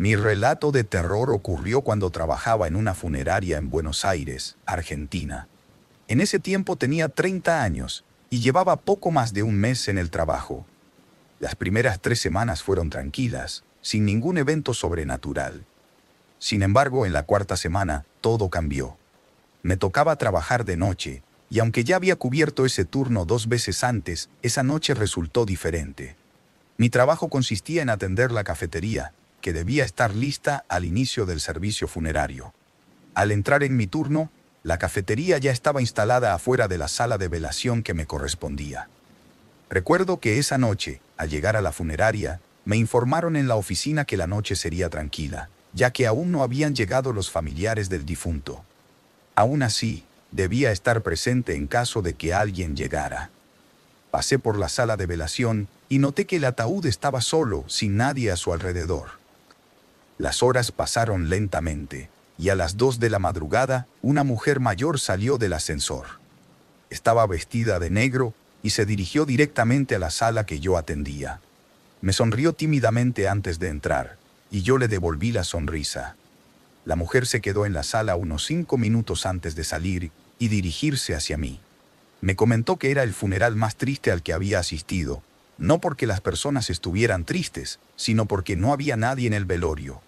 Mi relato de terror ocurrió cuando trabajaba en una funeraria en Buenos Aires, Argentina. En ese tiempo tenía 30 años y llevaba poco más de un mes en el trabajo. Las primeras tres semanas fueron tranquilas, sin ningún evento sobrenatural. Sin embargo, en la cuarta semana, todo cambió. Me tocaba trabajar de noche, y aunque ya había cubierto ese turno dos veces antes, esa noche resultó diferente. Mi trabajo consistía en atender la cafetería, que debía estar lista al inicio del servicio funerario. Al entrar en mi turno, la cafetería ya estaba instalada afuera de la sala de velación que me correspondía. Recuerdo que esa noche, al llegar a la funeraria, me informaron en la oficina que la noche sería tranquila, ya que aún no habían llegado los familiares del difunto. Aún así, debía estar presente en caso de que alguien llegara. Pasé por la sala de velación y noté que el ataúd estaba solo, sin nadie a su alrededor. Las horas pasaron lentamente, y a las dos de la madrugada una mujer mayor salió del ascensor. Estaba vestida de negro y se dirigió directamente a la sala que yo atendía. Me sonrió tímidamente antes de entrar, y yo le devolví la sonrisa. La mujer se quedó en la sala unos cinco minutos antes de salir y dirigirse hacia mí. Me comentó que era el funeral más triste al que había asistido, no porque las personas estuvieran tristes, sino porque no había nadie en el velorio.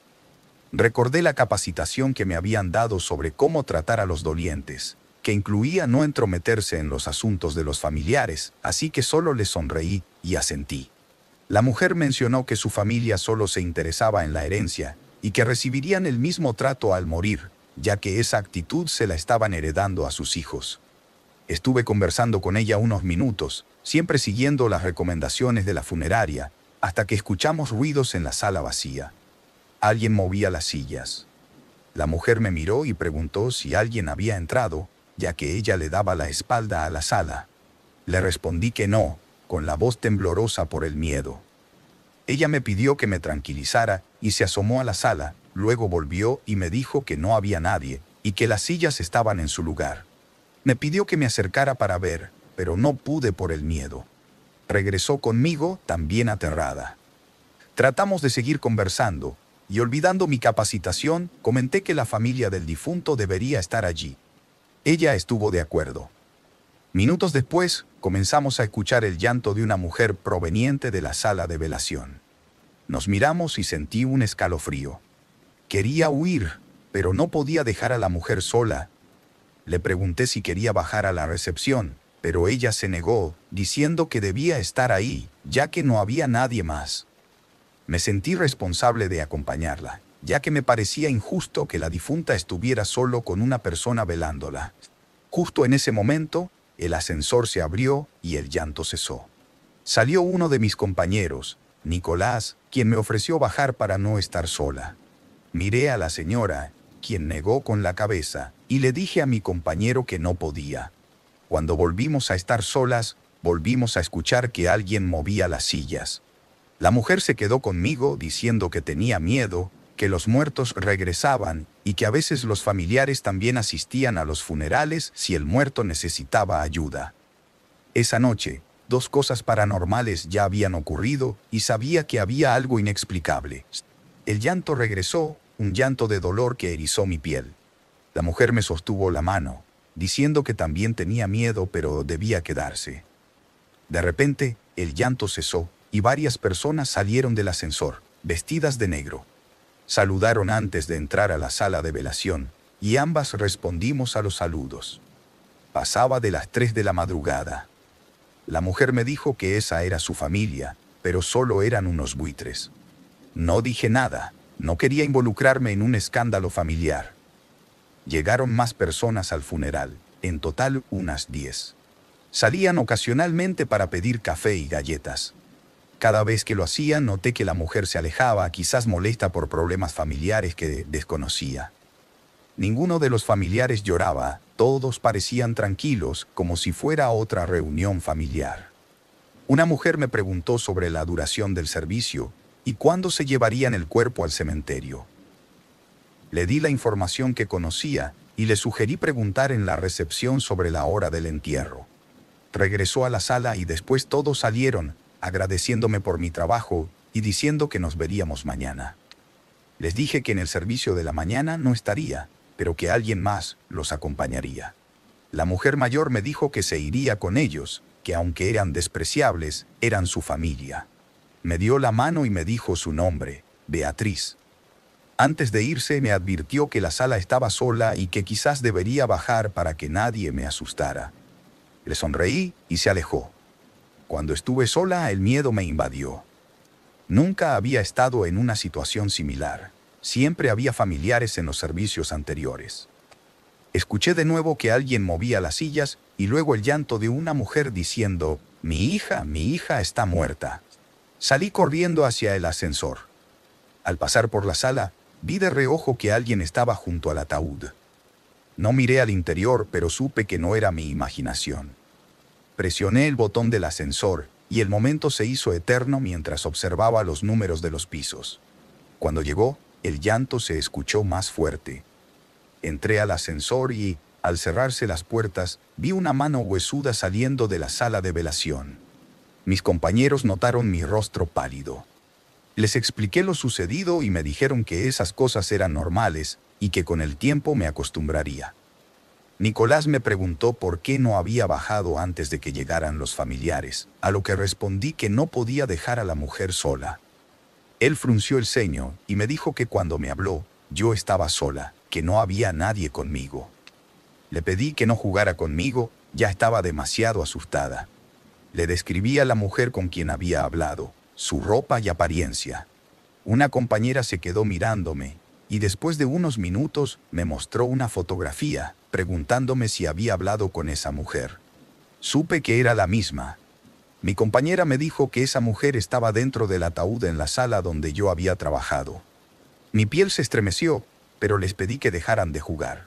Recordé la capacitación que me habían dado sobre cómo tratar a los dolientes, que incluía no entrometerse en los asuntos de los familiares, así que solo le sonreí y asentí. La mujer mencionó que su familia solo se interesaba en la herencia y que recibirían el mismo trato al morir, ya que esa actitud se la estaban heredando a sus hijos. Estuve conversando con ella unos minutos, siempre siguiendo las recomendaciones de la funeraria, hasta que escuchamos ruidos en la sala vacía. Alguien movía las sillas. La mujer me miró y preguntó si alguien había entrado, ya que ella le daba la espalda a la sala. Le respondí que no, con la voz temblorosa por el miedo. Ella me pidió que me tranquilizara y se asomó a la sala, luego volvió y me dijo que no había nadie y que las sillas estaban en su lugar. Me pidió que me acercara para ver, pero no pude por el miedo. Regresó conmigo también aterrada. Tratamos de seguir conversando, y olvidando mi capacitación, comenté que la familia del difunto debería estar allí. Ella estuvo de acuerdo. Minutos después, comenzamos a escuchar el llanto de una mujer proveniente de la sala de velación. Nos miramos y sentí un escalofrío. Quería huir, pero no podía dejar a la mujer sola. Le pregunté si quería bajar a la recepción, pero ella se negó, diciendo que debía estar ahí, ya que no había nadie más me sentí responsable de acompañarla, ya que me parecía injusto que la difunta estuviera solo con una persona velándola. Justo en ese momento, el ascensor se abrió y el llanto cesó. Salió uno de mis compañeros, Nicolás, quien me ofreció bajar para no estar sola. Miré a la señora, quien negó con la cabeza, y le dije a mi compañero que no podía. Cuando volvimos a estar solas, volvimos a escuchar que alguien movía las sillas. La mujer se quedó conmigo diciendo que tenía miedo, que los muertos regresaban y que a veces los familiares también asistían a los funerales si el muerto necesitaba ayuda. Esa noche, dos cosas paranormales ya habían ocurrido y sabía que había algo inexplicable. El llanto regresó, un llanto de dolor que erizó mi piel. La mujer me sostuvo la mano, diciendo que también tenía miedo pero debía quedarse. De repente, el llanto cesó y varias personas salieron del ascensor, vestidas de negro. Saludaron antes de entrar a la sala de velación, y ambas respondimos a los saludos. Pasaba de las 3 de la madrugada. La mujer me dijo que esa era su familia, pero solo eran unos buitres. No dije nada, no quería involucrarme en un escándalo familiar. Llegaron más personas al funeral, en total unas 10. Salían ocasionalmente para pedir café y galletas, cada vez que lo hacía noté que la mujer se alejaba, quizás molesta por problemas familiares que desconocía. Ninguno de los familiares lloraba, todos parecían tranquilos, como si fuera otra reunión familiar. Una mujer me preguntó sobre la duración del servicio y cuándo se llevarían el cuerpo al cementerio. Le di la información que conocía y le sugerí preguntar en la recepción sobre la hora del entierro. Regresó a la sala y después todos salieron, agradeciéndome por mi trabajo y diciendo que nos veríamos mañana. Les dije que en el servicio de la mañana no estaría, pero que alguien más los acompañaría. La mujer mayor me dijo que se iría con ellos, que aunque eran despreciables, eran su familia. Me dio la mano y me dijo su nombre, Beatriz. Antes de irse me advirtió que la sala estaba sola y que quizás debería bajar para que nadie me asustara. Le sonreí y se alejó. Cuando estuve sola, el miedo me invadió. Nunca había estado en una situación similar. Siempre había familiares en los servicios anteriores. Escuché de nuevo que alguien movía las sillas y luego el llanto de una mujer diciendo, mi hija, mi hija está muerta. Salí corriendo hacia el ascensor. Al pasar por la sala, vi de reojo que alguien estaba junto al ataúd. No miré al interior, pero supe que no era mi imaginación. Presioné el botón del ascensor, y el momento se hizo eterno mientras observaba los números de los pisos. Cuando llegó, el llanto se escuchó más fuerte. Entré al ascensor y, al cerrarse las puertas, vi una mano huesuda saliendo de la sala de velación. Mis compañeros notaron mi rostro pálido. Les expliqué lo sucedido y me dijeron que esas cosas eran normales y que con el tiempo me acostumbraría. Nicolás me preguntó por qué no había bajado antes de que llegaran los familiares, a lo que respondí que no podía dejar a la mujer sola. Él frunció el ceño y me dijo que cuando me habló, yo estaba sola, que no había nadie conmigo. Le pedí que no jugara conmigo, ya estaba demasiado asustada. Le describí a la mujer con quien había hablado, su ropa y apariencia. Una compañera se quedó mirándome, y después de unos minutos me mostró una fotografía, preguntándome si había hablado con esa mujer. Supe que era la misma. Mi compañera me dijo que esa mujer estaba dentro del ataúd en la sala donde yo había trabajado. Mi piel se estremeció, pero les pedí que dejaran de jugar.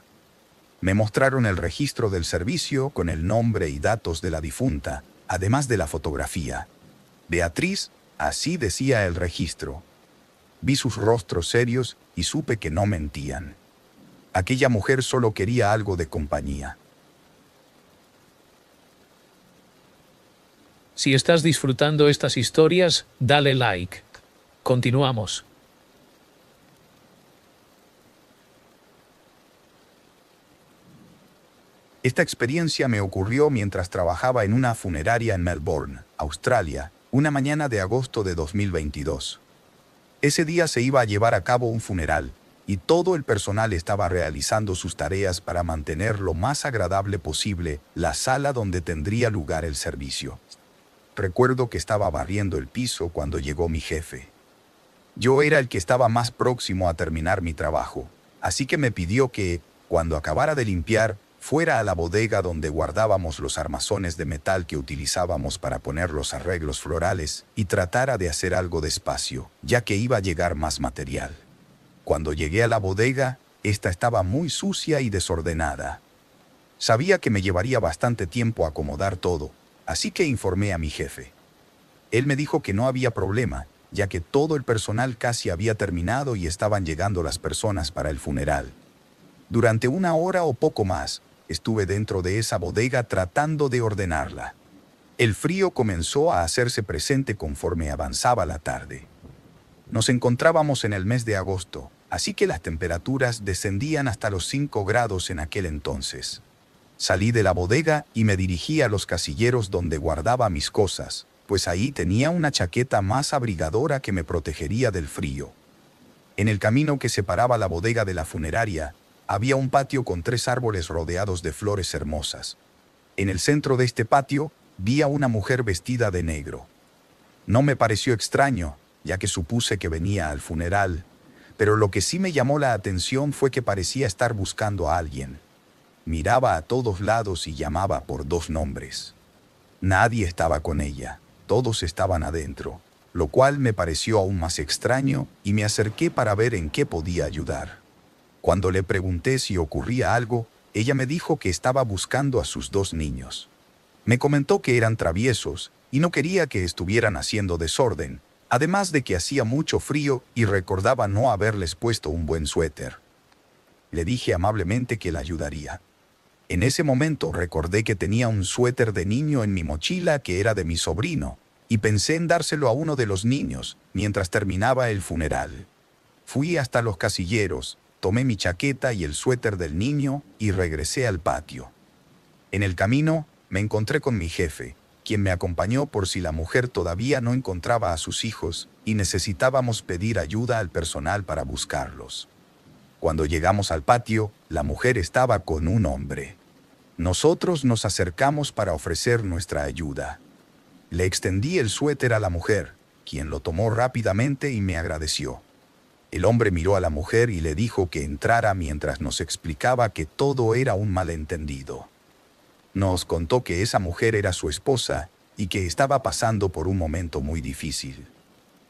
Me mostraron el registro del servicio con el nombre y datos de la difunta, además de la fotografía. Beatriz, así decía el registro. Vi sus rostros serios y supe que no mentían. Aquella mujer solo quería algo de compañía. Si estás disfrutando estas historias, dale like. Continuamos. Esta experiencia me ocurrió mientras trabajaba en una funeraria en Melbourne, Australia, una mañana de agosto de 2022. Ese día se iba a llevar a cabo un funeral, y todo el personal estaba realizando sus tareas para mantener lo más agradable posible la sala donde tendría lugar el servicio. Recuerdo que estaba barriendo el piso cuando llegó mi jefe. Yo era el que estaba más próximo a terminar mi trabajo, así que me pidió que, cuando acabara de limpiar, fuera a la bodega donde guardábamos los armazones de metal que utilizábamos para poner los arreglos florales y tratara de hacer algo despacio, ya que iba a llegar más material. Cuando llegué a la bodega, esta estaba muy sucia y desordenada. Sabía que me llevaría bastante tiempo acomodar todo, así que informé a mi jefe. Él me dijo que no había problema, ya que todo el personal casi había terminado y estaban llegando las personas para el funeral. Durante una hora o poco más, estuve dentro de esa bodega tratando de ordenarla. El frío comenzó a hacerse presente conforme avanzaba la tarde. Nos encontrábamos en el mes de agosto, así que las temperaturas descendían hasta los 5 grados en aquel entonces. Salí de la bodega y me dirigí a los casilleros donde guardaba mis cosas, pues ahí tenía una chaqueta más abrigadora que me protegería del frío. En el camino que separaba la bodega de la funeraria, había un patio con tres árboles rodeados de flores hermosas. En el centro de este patio, vi a una mujer vestida de negro. No me pareció extraño, ya que supuse que venía al funeral, pero lo que sí me llamó la atención fue que parecía estar buscando a alguien. Miraba a todos lados y llamaba por dos nombres. Nadie estaba con ella, todos estaban adentro, lo cual me pareció aún más extraño y me acerqué para ver en qué podía ayudar. Cuando le pregunté si ocurría algo, ella me dijo que estaba buscando a sus dos niños. Me comentó que eran traviesos y no quería que estuvieran haciendo desorden, además de que hacía mucho frío y recordaba no haberles puesto un buen suéter. Le dije amablemente que la ayudaría. En ese momento recordé que tenía un suéter de niño en mi mochila que era de mi sobrino, y pensé en dárselo a uno de los niños mientras terminaba el funeral. Fui hasta los casilleros, tomé mi chaqueta y el suéter del niño y regresé al patio. En el camino me encontré con mi jefe, quien me acompañó por si la mujer todavía no encontraba a sus hijos y necesitábamos pedir ayuda al personal para buscarlos. Cuando llegamos al patio, la mujer estaba con un hombre. Nosotros nos acercamos para ofrecer nuestra ayuda. Le extendí el suéter a la mujer, quien lo tomó rápidamente y me agradeció. El hombre miró a la mujer y le dijo que entrara mientras nos explicaba que todo era un malentendido nos contó que esa mujer era su esposa y que estaba pasando por un momento muy difícil.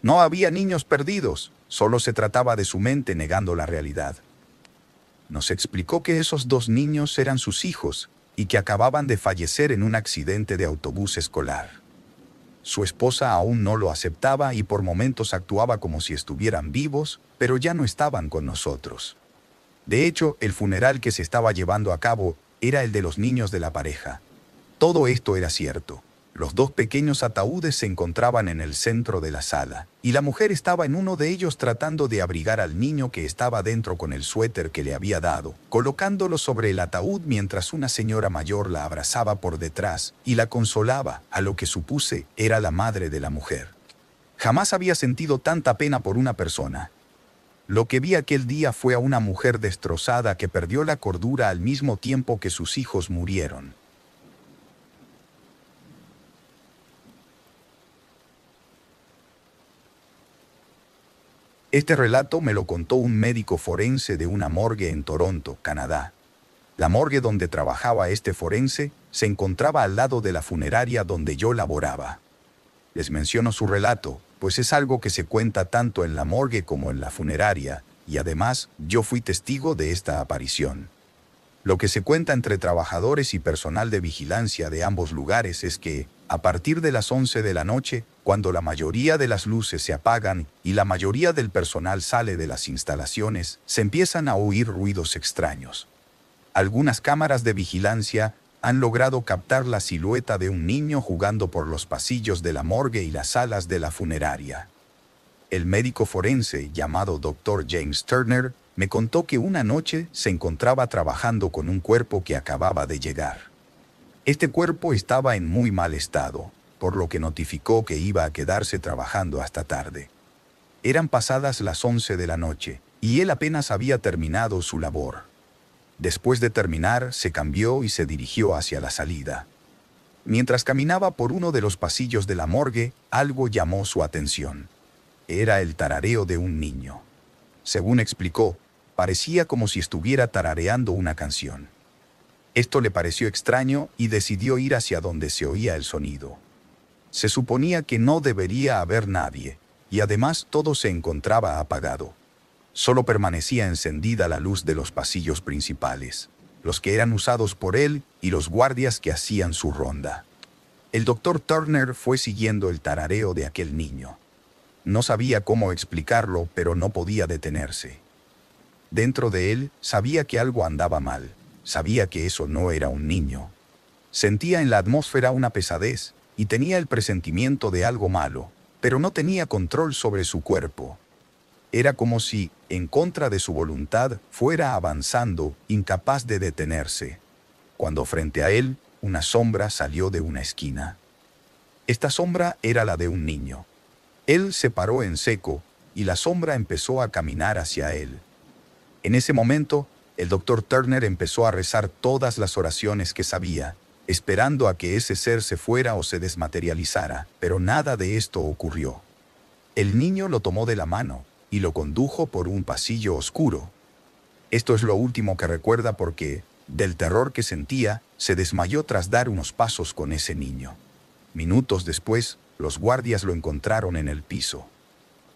No había niños perdidos, solo se trataba de su mente negando la realidad. Nos explicó que esos dos niños eran sus hijos y que acababan de fallecer en un accidente de autobús escolar. Su esposa aún no lo aceptaba y por momentos actuaba como si estuvieran vivos, pero ya no estaban con nosotros. De hecho, el funeral que se estaba llevando a cabo era el de los niños de la pareja. Todo esto era cierto. Los dos pequeños ataúdes se encontraban en el centro de la sala, y la mujer estaba en uno de ellos tratando de abrigar al niño que estaba dentro con el suéter que le había dado, colocándolo sobre el ataúd mientras una señora mayor la abrazaba por detrás y la consolaba, a lo que supuse era la madre de la mujer. Jamás había sentido tanta pena por una persona, lo que vi aquel día fue a una mujer destrozada que perdió la cordura al mismo tiempo que sus hijos murieron. Este relato me lo contó un médico forense de una morgue en Toronto, Canadá. La morgue donde trabajaba este forense se encontraba al lado de la funeraria donde yo laboraba. Les menciono su relato, pues es algo que se cuenta tanto en la morgue como en la funeraria, y además yo fui testigo de esta aparición. Lo que se cuenta entre trabajadores y personal de vigilancia de ambos lugares es que, a partir de las 11 de la noche, cuando la mayoría de las luces se apagan y la mayoría del personal sale de las instalaciones, se empiezan a oír ruidos extraños. Algunas cámaras de vigilancia han logrado captar la silueta de un niño jugando por los pasillos de la morgue y las salas de la funeraria. El médico forense llamado Dr. James Turner me contó que una noche se encontraba trabajando con un cuerpo que acababa de llegar. Este cuerpo estaba en muy mal estado, por lo que notificó que iba a quedarse trabajando hasta tarde. Eran pasadas las 11 de la noche, y él apenas había terminado su labor. Después de terminar, se cambió y se dirigió hacia la salida. Mientras caminaba por uno de los pasillos de la morgue, algo llamó su atención. Era el tarareo de un niño. Según explicó, parecía como si estuviera tarareando una canción. Esto le pareció extraño y decidió ir hacia donde se oía el sonido. Se suponía que no debería haber nadie, y además todo se encontraba apagado solo permanecía encendida la luz de los pasillos principales, los que eran usados por él y los guardias que hacían su ronda. El doctor Turner fue siguiendo el tarareo de aquel niño. No sabía cómo explicarlo, pero no podía detenerse. Dentro de él sabía que algo andaba mal, sabía que eso no era un niño. Sentía en la atmósfera una pesadez y tenía el presentimiento de algo malo, pero no tenía control sobre su cuerpo era como si, en contra de su voluntad, fuera avanzando, incapaz de detenerse. Cuando frente a él, una sombra salió de una esquina. Esta sombra era la de un niño. Él se paró en seco, y la sombra empezó a caminar hacia él. En ese momento, el doctor Turner empezó a rezar todas las oraciones que sabía, esperando a que ese ser se fuera o se desmaterializara, pero nada de esto ocurrió. El niño lo tomó de la mano, y lo condujo por un pasillo oscuro. Esto es lo último que recuerda porque, del terror que sentía, se desmayó tras dar unos pasos con ese niño. Minutos después, los guardias lo encontraron en el piso.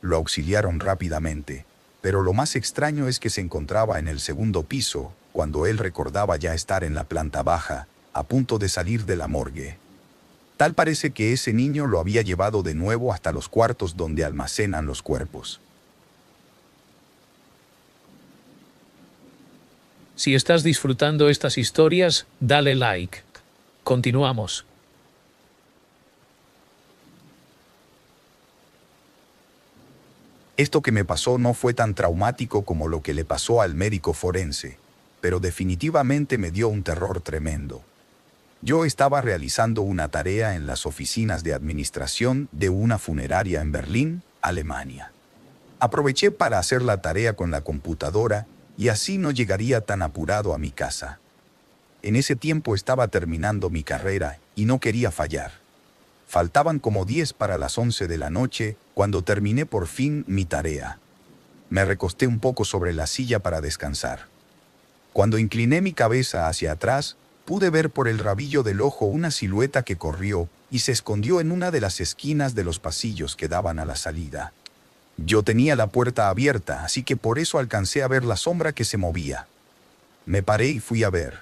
Lo auxiliaron rápidamente, pero lo más extraño es que se encontraba en el segundo piso, cuando él recordaba ya estar en la planta baja, a punto de salir de la morgue. Tal parece que ese niño lo había llevado de nuevo hasta los cuartos donde almacenan los cuerpos. Si estás disfrutando estas historias, dale like. Continuamos. Esto que me pasó no fue tan traumático como lo que le pasó al médico forense, pero definitivamente me dio un terror tremendo. Yo estaba realizando una tarea en las oficinas de administración de una funeraria en Berlín, Alemania. Aproveché para hacer la tarea con la computadora y así no llegaría tan apurado a mi casa. En ese tiempo estaba terminando mi carrera y no quería fallar. Faltaban como diez para las once de la noche cuando terminé por fin mi tarea. Me recosté un poco sobre la silla para descansar. Cuando incliné mi cabeza hacia atrás, pude ver por el rabillo del ojo una silueta que corrió y se escondió en una de las esquinas de los pasillos que daban a la salida. Yo tenía la puerta abierta, así que por eso alcancé a ver la sombra que se movía. Me paré y fui a ver.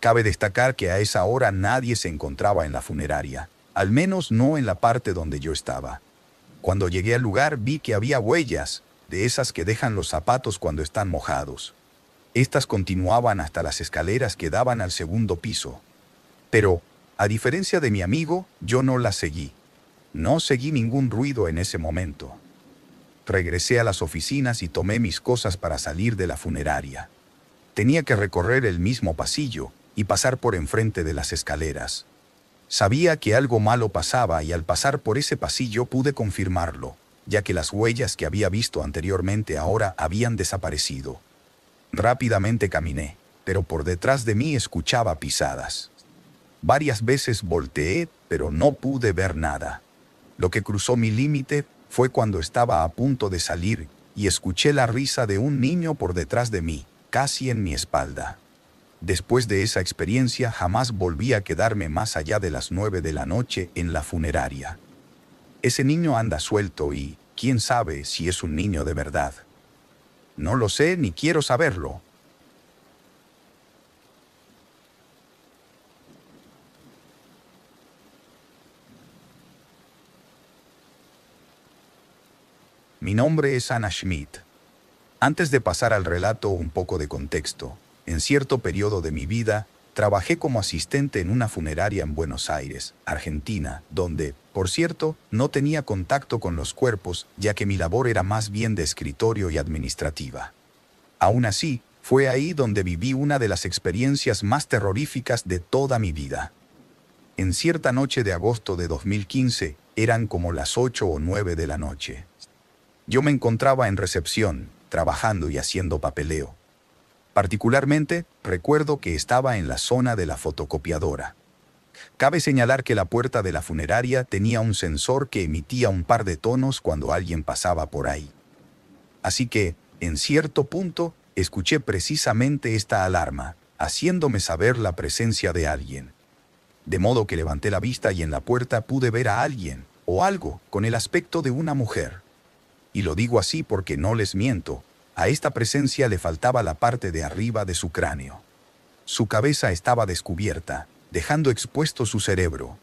Cabe destacar que a esa hora nadie se encontraba en la funeraria, al menos no en la parte donde yo estaba. Cuando llegué al lugar vi que había huellas, de esas que dejan los zapatos cuando están mojados. Estas continuaban hasta las escaleras que daban al segundo piso. Pero, a diferencia de mi amigo, yo no las seguí. No seguí ningún ruido en ese momento. Regresé a las oficinas y tomé mis cosas para salir de la funeraria. Tenía que recorrer el mismo pasillo y pasar por enfrente de las escaleras. Sabía que algo malo pasaba y al pasar por ese pasillo pude confirmarlo, ya que las huellas que había visto anteriormente ahora habían desaparecido. Rápidamente caminé, pero por detrás de mí escuchaba pisadas. Varias veces volteé, pero no pude ver nada. Lo que cruzó mi límite fue cuando estaba a punto de salir y escuché la risa de un niño por detrás de mí, casi en mi espalda. Después de esa experiencia jamás volví a quedarme más allá de las nueve de la noche en la funeraria. Ese niño anda suelto y, quién sabe si es un niño de verdad. No lo sé ni quiero saberlo, Mi nombre es Anna Schmidt. Antes de pasar al relato, un poco de contexto. En cierto periodo de mi vida, trabajé como asistente en una funeraria en Buenos Aires, Argentina, donde, por cierto, no tenía contacto con los cuerpos, ya que mi labor era más bien de escritorio y administrativa. Aún así, fue ahí donde viví una de las experiencias más terroríficas de toda mi vida. En cierta noche de agosto de 2015, eran como las 8 o 9 de la noche. Yo me encontraba en recepción, trabajando y haciendo papeleo. Particularmente, recuerdo que estaba en la zona de la fotocopiadora. Cabe señalar que la puerta de la funeraria tenía un sensor que emitía un par de tonos cuando alguien pasaba por ahí. Así que, en cierto punto, escuché precisamente esta alarma, haciéndome saber la presencia de alguien. De modo que levanté la vista y en la puerta pude ver a alguien, o algo, con el aspecto de una mujer y lo digo así porque no les miento, a esta presencia le faltaba la parte de arriba de su cráneo. Su cabeza estaba descubierta, dejando expuesto su cerebro.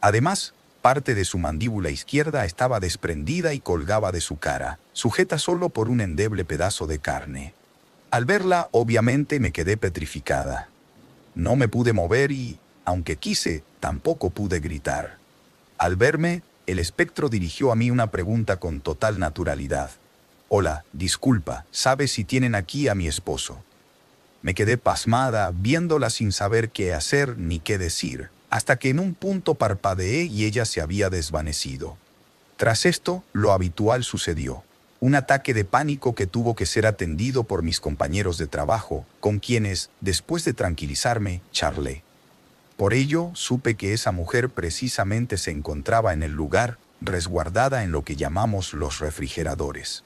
Además, parte de su mandíbula izquierda estaba desprendida y colgaba de su cara, sujeta solo por un endeble pedazo de carne. Al verla, obviamente me quedé petrificada. No me pude mover y, aunque quise, tampoco pude gritar. Al verme, el espectro dirigió a mí una pregunta con total naturalidad. Hola, disculpa, ¿sabes si tienen aquí a mi esposo? Me quedé pasmada, viéndola sin saber qué hacer ni qué decir, hasta que en un punto parpadeé y ella se había desvanecido. Tras esto, lo habitual sucedió. Un ataque de pánico que tuvo que ser atendido por mis compañeros de trabajo, con quienes, después de tranquilizarme, charlé. Por ello, supe que esa mujer precisamente se encontraba en el lugar, resguardada en lo que llamamos los refrigeradores.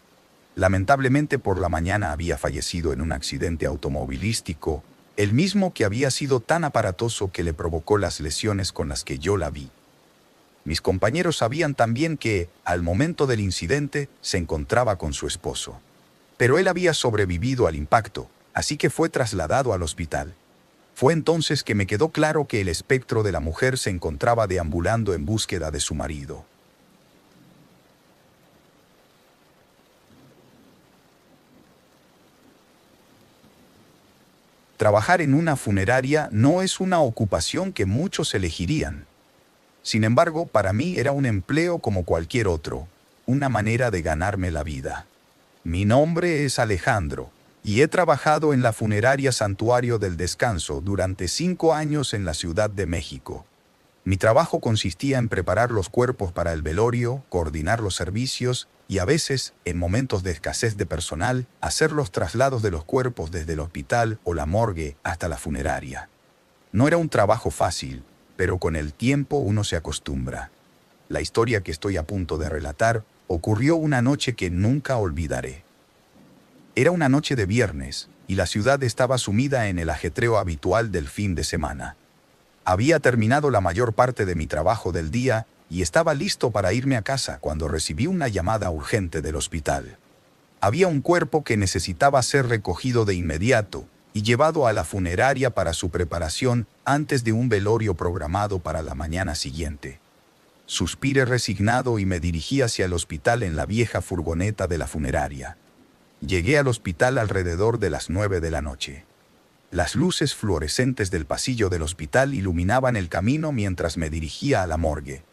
Lamentablemente por la mañana había fallecido en un accidente automovilístico, el mismo que había sido tan aparatoso que le provocó las lesiones con las que yo la vi. Mis compañeros sabían también que, al momento del incidente, se encontraba con su esposo. Pero él había sobrevivido al impacto, así que fue trasladado al hospital. Fue entonces que me quedó claro que el espectro de la mujer se encontraba deambulando en búsqueda de su marido. Trabajar en una funeraria no es una ocupación que muchos elegirían. Sin embargo, para mí era un empleo como cualquier otro, una manera de ganarme la vida. Mi nombre es Alejandro, y he trabajado en la funeraria Santuario del Descanso durante cinco años en la Ciudad de México. Mi trabajo consistía en preparar los cuerpos para el velorio, coordinar los servicios y a veces, en momentos de escasez de personal, hacer los traslados de los cuerpos desde el hospital o la morgue hasta la funeraria. No era un trabajo fácil, pero con el tiempo uno se acostumbra. La historia que estoy a punto de relatar ocurrió una noche que nunca olvidaré. Era una noche de viernes, y la ciudad estaba sumida en el ajetreo habitual del fin de semana. Había terminado la mayor parte de mi trabajo del día y estaba listo para irme a casa cuando recibí una llamada urgente del hospital. Había un cuerpo que necesitaba ser recogido de inmediato y llevado a la funeraria para su preparación antes de un velorio programado para la mañana siguiente. Suspiré resignado y me dirigí hacia el hospital en la vieja furgoneta de la funeraria. Llegué al hospital alrededor de las nueve de la noche. Las luces fluorescentes del pasillo del hospital iluminaban el camino mientras me dirigía a la morgue.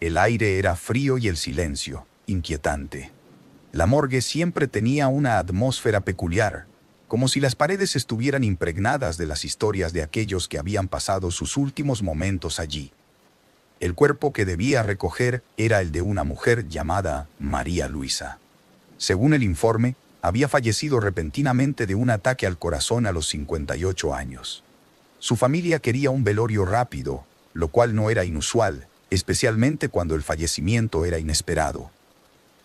El aire era frío y el silencio, inquietante. La morgue siempre tenía una atmósfera peculiar, como si las paredes estuvieran impregnadas de las historias de aquellos que habían pasado sus últimos momentos allí. El cuerpo que debía recoger era el de una mujer llamada María Luisa. Según el informe, había fallecido repentinamente de un ataque al corazón a los 58 años. Su familia quería un velorio rápido, lo cual no era inusual, especialmente cuando el fallecimiento era inesperado.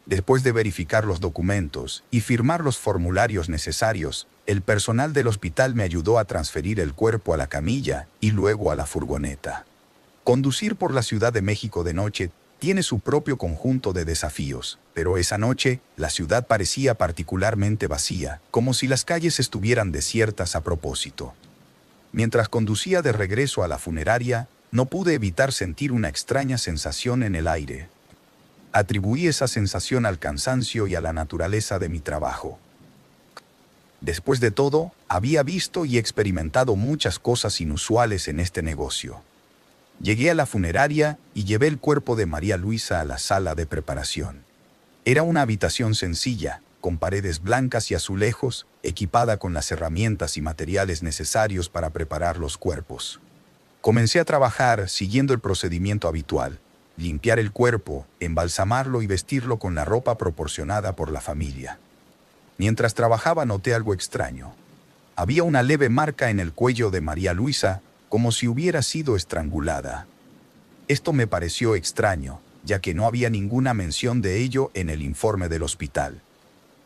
Después de verificar los documentos y firmar los formularios necesarios, el personal del hospital me ayudó a transferir el cuerpo a la camilla y luego a la furgoneta. Conducir por la Ciudad de México de noche tiene su propio conjunto de desafíos, pero esa noche la ciudad parecía particularmente vacía, como si las calles estuvieran desiertas a propósito. Mientras conducía de regreso a la funeraria, no pude evitar sentir una extraña sensación en el aire. Atribuí esa sensación al cansancio y a la naturaleza de mi trabajo. Después de todo, había visto y experimentado muchas cosas inusuales en este negocio. Llegué a la funeraria y llevé el cuerpo de María Luisa a la sala de preparación. Era una habitación sencilla, con paredes blancas y azulejos, equipada con las herramientas y materiales necesarios para preparar los cuerpos. Comencé a trabajar siguiendo el procedimiento habitual, limpiar el cuerpo, embalsamarlo y vestirlo con la ropa proporcionada por la familia. Mientras trabajaba noté algo extraño. Había una leve marca en el cuello de María Luisa, como si hubiera sido estrangulada. Esto me pareció extraño, ya que no había ninguna mención de ello en el informe del hospital.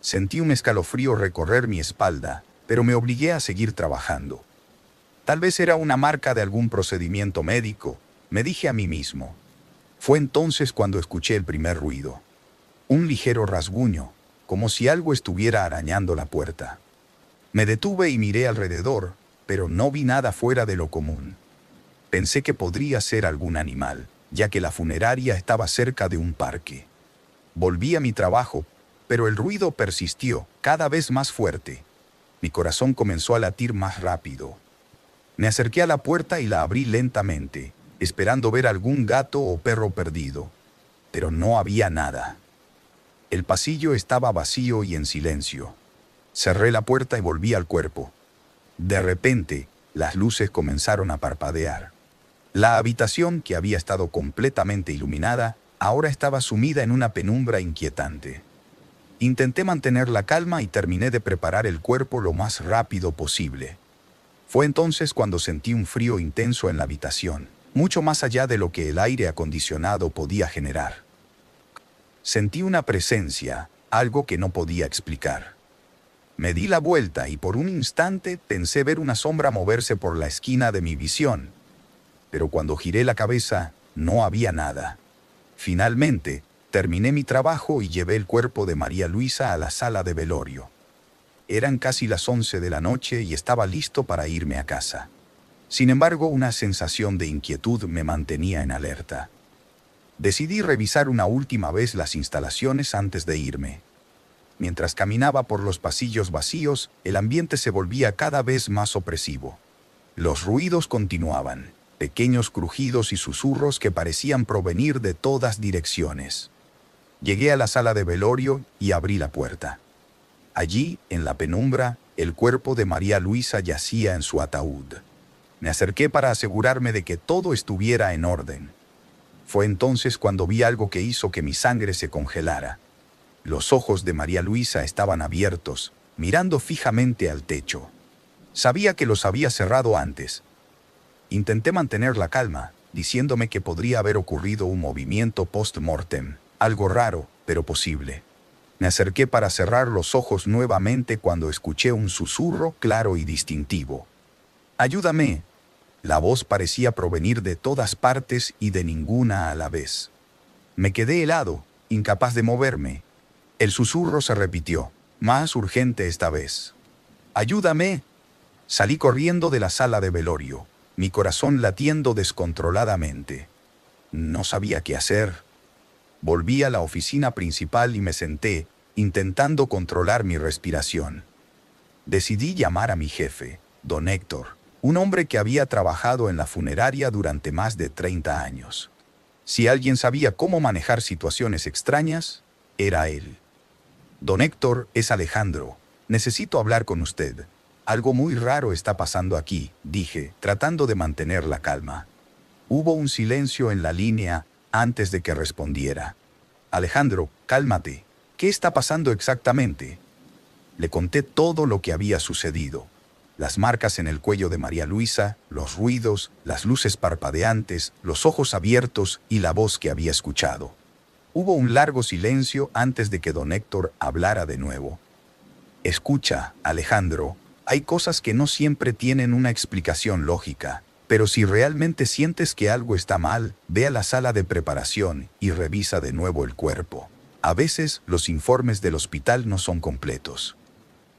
Sentí un escalofrío recorrer mi espalda, pero me obligué a seguir trabajando. Tal vez era una marca de algún procedimiento médico, me dije a mí mismo. Fue entonces cuando escuché el primer ruido. Un ligero rasguño, como si algo estuviera arañando la puerta. Me detuve y miré alrededor, pero no vi nada fuera de lo común. Pensé que podría ser algún animal, ya que la funeraria estaba cerca de un parque. Volví a mi trabajo, pero el ruido persistió, cada vez más fuerte. Mi corazón comenzó a latir más rápido. Me acerqué a la puerta y la abrí lentamente, esperando ver algún gato o perro perdido. Pero no había nada. El pasillo estaba vacío y en silencio. Cerré la puerta y volví al cuerpo. De repente, las luces comenzaron a parpadear. La habitación, que había estado completamente iluminada, ahora estaba sumida en una penumbra inquietante. Intenté mantener la calma y terminé de preparar el cuerpo lo más rápido posible. Fue entonces cuando sentí un frío intenso en la habitación, mucho más allá de lo que el aire acondicionado podía generar. Sentí una presencia, algo que no podía explicar. Me di la vuelta y por un instante pensé ver una sombra moverse por la esquina de mi visión. Pero cuando giré la cabeza, no había nada. Finalmente, terminé mi trabajo y llevé el cuerpo de María Luisa a la sala de velorio. Eran casi las 11 de la noche y estaba listo para irme a casa. Sin embargo, una sensación de inquietud me mantenía en alerta. Decidí revisar una última vez las instalaciones antes de irme. Mientras caminaba por los pasillos vacíos, el ambiente se volvía cada vez más opresivo. Los ruidos continuaban, pequeños crujidos y susurros que parecían provenir de todas direcciones. Llegué a la sala de velorio y abrí la puerta. Allí, en la penumbra, el cuerpo de María Luisa yacía en su ataúd. Me acerqué para asegurarme de que todo estuviera en orden. Fue entonces cuando vi algo que hizo que mi sangre se congelara. Los ojos de María Luisa estaban abiertos, mirando fijamente al techo. Sabía que los había cerrado antes. Intenté mantener la calma, diciéndome que podría haber ocurrido un movimiento post-mortem, algo raro, pero posible. Me acerqué para cerrar los ojos nuevamente cuando escuché un susurro claro y distintivo. Ayúdame. La voz parecía provenir de todas partes y de ninguna a la vez. Me quedé helado, incapaz de moverme, el susurro se repitió, más urgente esta vez. ¡Ayúdame! Salí corriendo de la sala de velorio, mi corazón latiendo descontroladamente. No sabía qué hacer. Volví a la oficina principal y me senté, intentando controlar mi respiración. Decidí llamar a mi jefe, don Héctor, un hombre que había trabajado en la funeraria durante más de 30 años. Si alguien sabía cómo manejar situaciones extrañas, era él. Don Héctor es Alejandro. Necesito hablar con usted. Algo muy raro está pasando aquí, dije, tratando de mantener la calma. Hubo un silencio en la línea antes de que respondiera. Alejandro, cálmate. ¿Qué está pasando exactamente? Le conté todo lo que había sucedido. Las marcas en el cuello de María Luisa, los ruidos, las luces parpadeantes, los ojos abiertos y la voz que había escuchado. Hubo un largo silencio antes de que don Héctor hablara de nuevo. Escucha, Alejandro, hay cosas que no siempre tienen una explicación lógica, pero si realmente sientes que algo está mal, ve a la sala de preparación y revisa de nuevo el cuerpo. A veces los informes del hospital no son completos.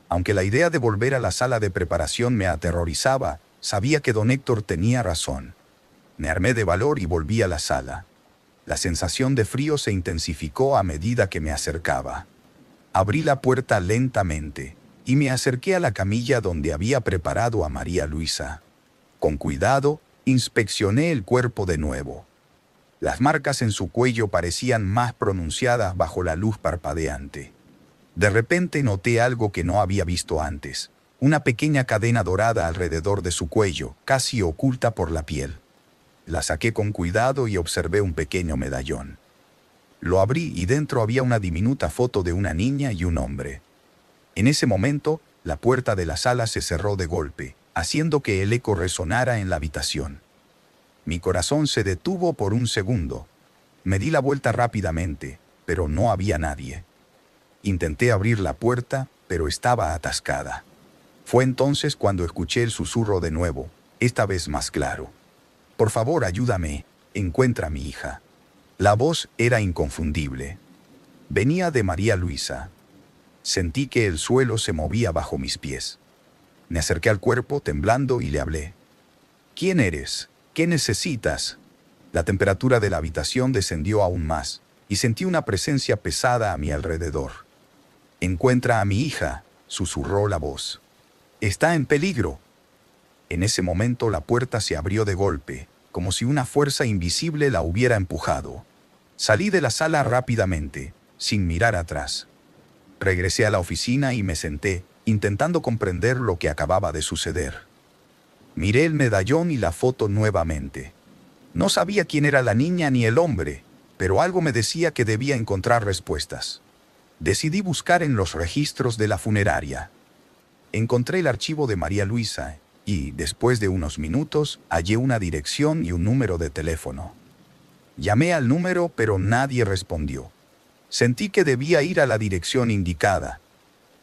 Aunque la idea de volver a la sala de preparación me aterrorizaba, sabía que don Héctor tenía razón. Me armé de valor y volví a la sala. La sensación de frío se intensificó a medida que me acercaba. Abrí la puerta lentamente y me acerqué a la camilla donde había preparado a María Luisa. Con cuidado, inspeccioné el cuerpo de nuevo. Las marcas en su cuello parecían más pronunciadas bajo la luz parpadeante. De repente noté algo que no había visto antes, una pequeña cadena dorada alrededor de su cuello, casi oculta por la piel. La saqué con cuidado y observé un pequeño medallón. Lo abrí y dentro había una diminuta foto de una niña y un hombre. En ese momento, la puerta de la sala se cerró de golpe, haciendo que el eco resonara en la habitación. Mi corazón se detuvo por un segundo. Me di la vuelta rápidamente, pero no había nadie. Intenté abrir la puerta, pero estaba atascada. Fue entonces cuando escuché el susurro de nuevo, esta vez más claro. Por favor, ayúdame. Encuentra a mi hija. La voz era inconfundible. Venía de María Luisa. Sentí que el suelo se movía bajo mis pies. Me acerqué al cuerpo temblando y le hablé. ¿Quién eres? ¿Qué necesitas? La temperatura de la habitación descendió aún más y sentí una presencia pesada a mi alrededor. Encuentra a mi hija, susurró la voz. Está en peligro. En ese momento la puerta se abrió de golpe, como si una fuerza invisible la hubiera empujado. Salí de la sala rápidamente, sin mirar atrás. Regresé a la oficina y me senté, intentando comprender lo que acababa de suceder. Miré el medallón y la foto nuevamente. No sabía quién era la niña ni el hombre, pero algo me decía que debía encontrar respuestas. Decidí buscar en los registros de la funeraria. Encontré el archivo de María Luisa y, después de unos minutos, hallé una dirección y un número de teléfono. Llamé al número, pero nadie respondió. Sentí que debía ir a la dirección indicada.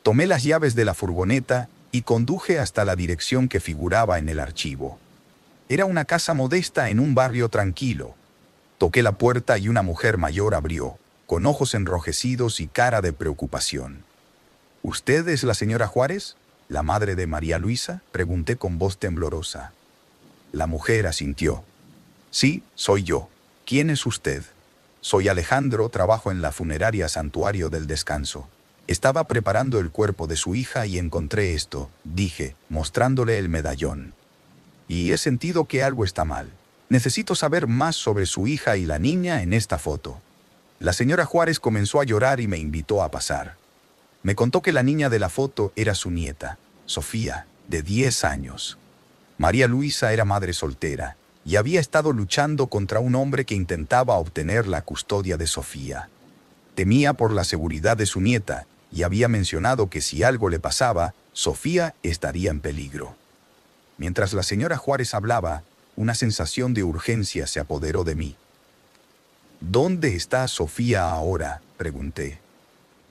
Tomé las llaves de la furgoneta y conduje hasta la dirección que figuraba en el archivo. Era una casa modesta en un barrio tranquilo. Toqué la puerta y una mujer mayor abrió, con ojos enrojecidos y cara de preocupación. ¿Usted es la señora Juárez? la madre de María Luisa? Pregunté con voz temblorosa. La mujer asintió. Sí, soy yo. ¿Quién es usted? Soy Alejandro, trabajo en la funeraria Santuario del Descanso. Estaba preparando el cuerpo de su hija y encontré esto, dije, mostrándole el medallón. Y he sentido que algo está mal. Necesito saber más sobre su hija y la niña en esta foto. La señora Juárez comenzó a llorar y me invitó a pasar. Me contó que la niña de la foto era su nieta. Sofía, de 10 años. María Luisa era madre soltera y había estado luchando contra un hombre que intentaba obtener la custodia de Sofía. Temía por la seguridad de su nieta y había mencionado que si algo le pasaba, Sofía estaría en peligro. Mientras la señora Juárez hablaba, una sensación de urgencia se apoderó de mí. ¿Dónde está Sofía ahora? pregunté.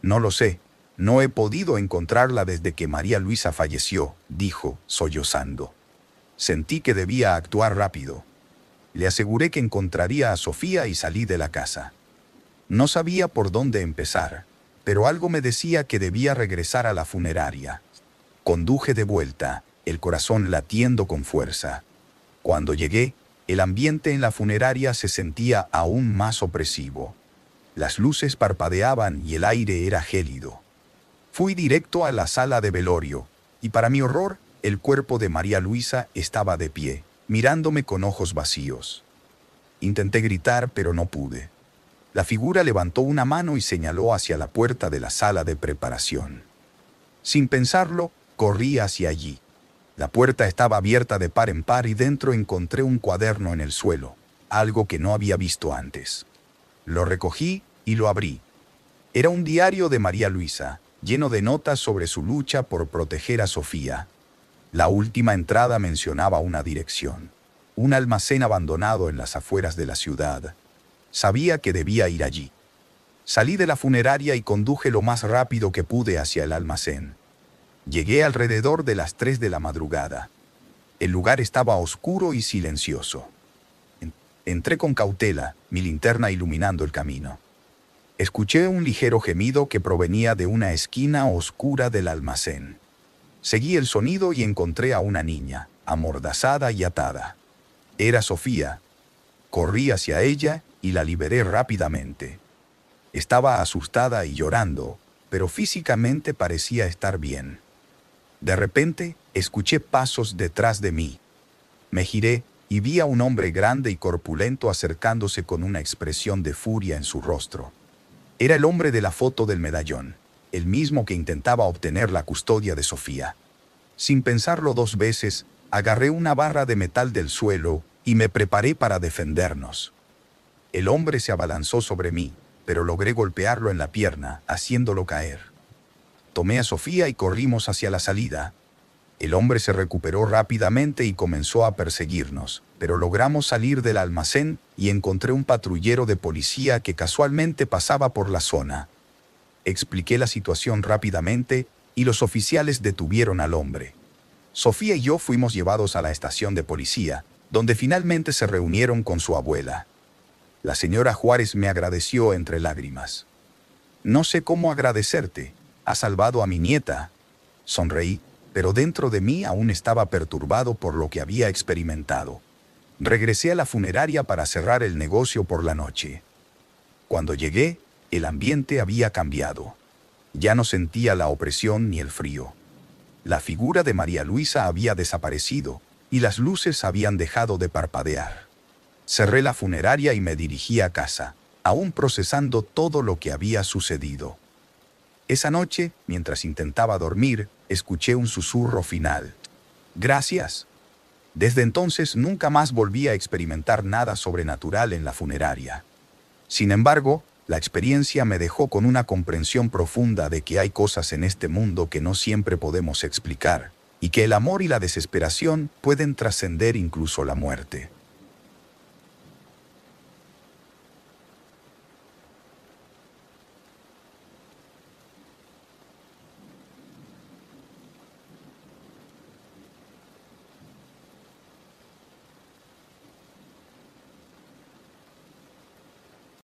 No lo sé, no he podido encontrarla desde que María Luisa falleció, dijo, sollozando. Sentí que debía actuar rápido. Le aseguré que encontraría a Sofía y salí de la casa. No sabía por dónde empezar, pero algo me decía que debía regresar a la funeraria. Conduje de vuelta, el corazón latiendo con fuerza. Cuando llegué, el ambiente en la funeraria se sentía aún más opresivo. Las luces parpadeaban y el aire era gélido. Fui directo a la sala de velorio, y para mi horror, el cuerpo de María Luisa estaba de pie, mirándome con ojos vacíos. Intenté gritar, pero no pude. La figura levantó una mano y señaló hacia la puerta de la sala de preparación. Sin pensarlo, corrí hacia allí. La puerta estaba abierta de par en par y dentro encontré un cuaderno en el suelo, algo que no había visto antes. Lo recogí y lo abrí. Era un diario de María Luisa, lleno de notas sobre su lucha por proteger a Sofía. La última entrada mencionaba una dirección, un almacén abandonado en las afueras de la ciudad. Sabía que debía ir allí. Salí de la funeraria y conduje lo más rápido que pude hacia el almacén. Llegué alrededor de las 3 de la madrugada. El lugar estaba oscuro y silencioso. Entré con cautela, mi linterna iluminando el camino. Escuché un ligero gemido que provenía de una esquina oscura del almacén. Seguí el sonido y encontré a una niña, amordazada y atada. Era Sofía. Corrí hacia ella y la liberé rápidamente. Estaba asustada y llorando, pero físicamente parecía estar bien. De repente, escuché pasos detrás de mí. Me giré y vi a un hombre grande y corpulento acercándose con una expresión de furia en su rostro. Era el hombre de la foto del medallón, el mismo que intentaba obtener la custodia de Sofía. Sin pensarlo dos veces, agarré una barra de metal del suelo y me preparé para defendernos. El hombre se abalanzó sobre mí, pero logré golpearlo en la pierna, haciéndolo caer. Tomé a Sofía y corrimos hacia la salida, el hombre se recuperó rápidamente y comenzó a perseguirnos, pero logramos salir del almacén y encontré un patrullero de policía que casualmente pasaba por la zona. Expliqué la situación rápidamente y los oficiales detuvieron al hombre. Sofía y yo fuimos llevados a la estación de policía, donde finalmente se reunieron con su abuela. La señora Juárez me agradeció entre lágrimas. No sé cómo agradecerte. Has salvado a mi nieta. Sonreí pero dentro de mí aún estaba perturbado por lo que había experimentado. Regresé a la funeraria para cerrar el negocio por la noche. Cuando llegué, el ambiente había cambiado. Ya no sentía la opresión ni el frío. La figura de María Luisa había desaparecido y las luces habían dejado de parpadear. Cerré la funeraria y me dirigí a casa, aún procesando todo lo que había sucedido. Esa noche, mientras intentaba dormir, escuché un susurro final. Gracias. Desde entonces nunca más volví a experimentar nada sobrenatural en la funeraria. Sin embargo, la experiencia me dejó con una comprensión profunda de que hay cosas en este mundo que no siempre podemos explicar, y que el amor y la desesperación pueden trascender incluso la muerte.